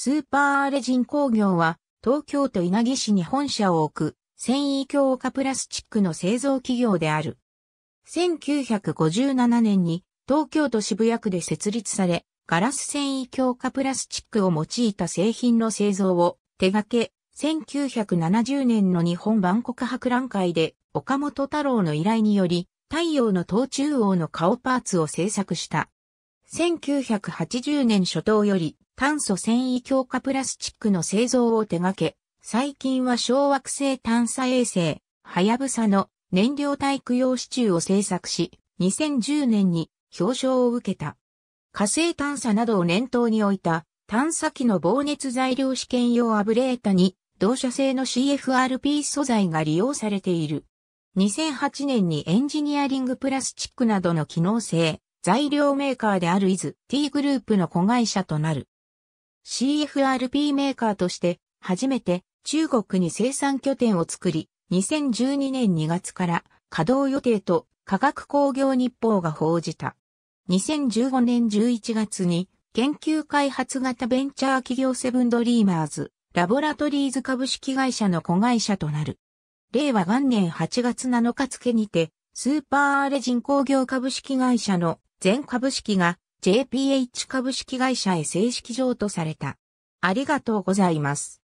スーパーアレジン工業は、東京都稲城市に本社を置く、繊維強化プラスチックの製造企業である。1957年に、東京都渋谷区で設立され、ガラス繊維強化プラスチックを用いた製品の製造を手掛け、1970年の日本万国博覧会で岡本太郎の依頼により、太陽の東中央の顔パーツを製作した。1980年初頭より炭素繊維強化プラスチックの製造を手掛け、最近は小惑星探査衛星、はやぶさの燃料体供用支柱を製作し、2010年に表彰を受けた。火星探査などを念頭に置いた探査機の防熱材料試験用アブレータに同社製の CFRP 素材が利用されている。2008年にエンジニアリングプラスチックなどの機能性、材料メーカーであるイズ T グループの子会社となる。CFRP メーカーとして初めて中国に生産拠点を作り、2012年2月から稼働予定と科学工業日報が報じた。2015年11月に研究開発型ベンチャー企業セブンドリーマーズ、ラボラトリーズ株式会社の子会社となる。令和元年8月7日付にて、スーパーアレ人工業株式会社の全株式が JPH 株式会社へ正式譲渡された。ありがとうございます。